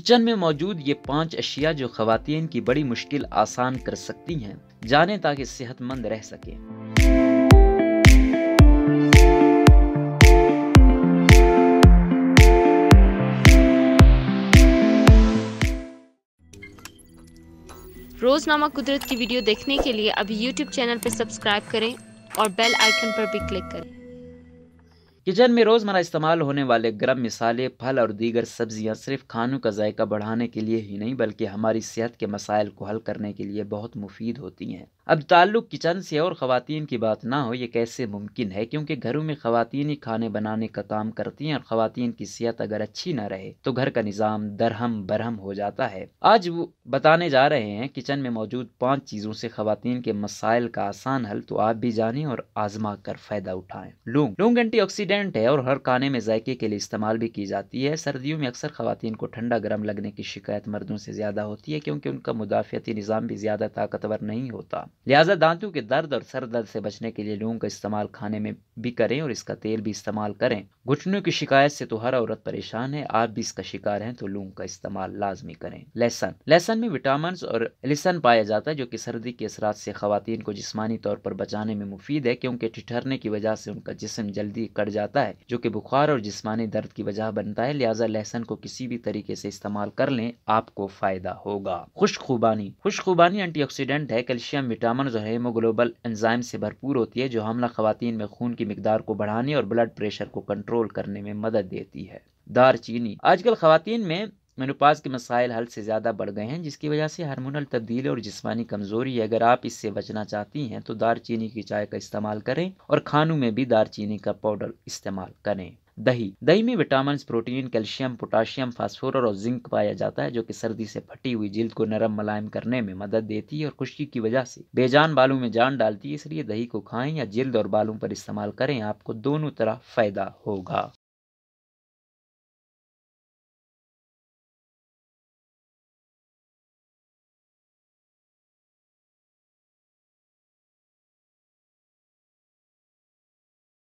kitchen में मौजूद ये पांच अशिया जो खातन की बड़ी मुश्किल आसान कर सकती हैं जाने ताकि सेहतमंद रह रोज रोज़नामा कुदरत की वीडियो देखने के लिए अभी YouTube चैनल पर सब्सक्राइब करें और बेल आइकन पर भी क्लिक करें किचन में रोज़मर्रा इस्तेमाल होने वाले गर्म मिसाले फल और दीगर सब्जियां सिर्फ खानों का जायका बढ़ाने के लिए ही नहीं बल्कि हमारी सेहत के मसाइल को हल करने के लिए बहुत मुफीद होती हैं अब ताल्लुक किचन से और ख़वान की बात ना हो ये कैसे मुमकिन है क्योंकि घरों में ख़वातीन ही खाने बनाने का काम करती हैं और ख़वान की सेहत अगर अच्छी ना रहे तो घर का निज़ाम दरहम बरहम हो जाता है आज वो बताने जा रहे हैं किचन में मौजूद पाँच चीज़ों से ख़वातीन के मसाइल का आसान हल तो आप भी जाने और आजमा कर फ़ायदा उठाएं लूंग लूंग एंटी है और हर खाने में जायके के लिए इस्तेमाल भी की जाती है सर्दियों में अक्सर खातन को ठंडा गर्म लगने की शिकायत मर्दों से ज़्यादा होती है क्योंकि उनका मुदाफ़ती निज़ाम भी ज़्यादा ताकतवर नहीं होता लिहाजा दांतों के दर्द और सर दर्द से बचने के लिए लौंग का इस्तेमाल खाने में भी करें और इसका तेल भी इस्तेमाल करें घुटनों की शिकायत से तो हर औरत परेशान है आप भी इसका शिकार हैं तो लौंग का इस्तेमाल लाजमी करें लहसन लहसन में विटामिन और लिसन पाया जाता है जो कि सर्दी के असरा से खातन को जिसमानी तौर पर बचाने में मुफीद है क्योंकि ठिठरने की वजह से उनका जिसम जल्दी कट जाता है जो कि बुखार और जिसमानी दर्द की वजह बनता है लिहाजा लहसन को किसी भी तरीके से इस्तेमाल कर लें आपको फायदा होगा खुशखुबानी खुशखुबानी एंटी है कैल्शियम विटामिन जामुन जो है हेमोग्लोबल एंजाइम से भरपूर होती है जो हमला खवतिन में खून की मकदार को बढ़ाने और ब्लड प्रेशर को कंट्रोल करने में मदद देती है दारचीनी आजकल खवतिन में मेनोपाज के मसाइल हल से ज़्यादा बढ़ गए हैं जिसकी वजह से हारमोनल तब्दील और जिस्मानी कमज़ोरी अगर आप इससे बचना चाहती हैं तो दारचीनी की चाय का इस्तेमाल करें और खानों में भी दारचीनी का पाउडर इस्तेमाल करें दही दही में vitamin protein calcium potassium phosphorus और जिंक पाया जाता है जो कि सर्दी से फटी हुई जिल्द को नरम मुलायम करने में मदद देती है और खुशी की वजह से बेजान बालों में जान डालती है इसलिए दही को खाएं या जिल्द और बालों पर इस्तेमाल करें आपको दोनों तरह फायदा होगा